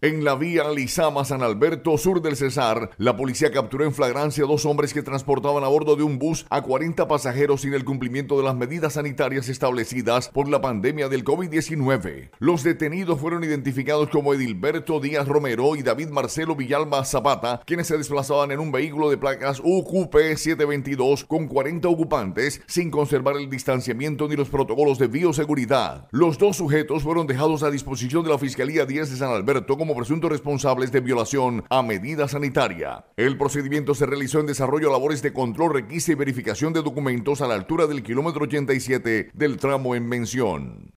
En la vía Lizama San Alberto, sur del Cesar, la policía capturó en flagrancia a dos hombres que transportaban a bordo de un bus a 40 pasajeros sin el cumplimiento de las medidas sanitarias establecidas por la pandemia del COVID-19. Los detenidos fueron identificados como Edilberto Díaz Romero y David Marcelo Villalba Zapata, quienes se desplazaban en un vehículo de placas UQP 722 con 40 ocupantes sin conservar el distanciamiento ni los protocolos de bioseguridad. Los dos sujetos fueron dejados a disposición de la Fiscalía 10 de San Alberto presuntos responsables de violación a medida sanitaria. El procedimiento se realizó en desarrollo labores de control, requisa y verificación de documentos a la altura del kilómetro 87 del tramo en mención.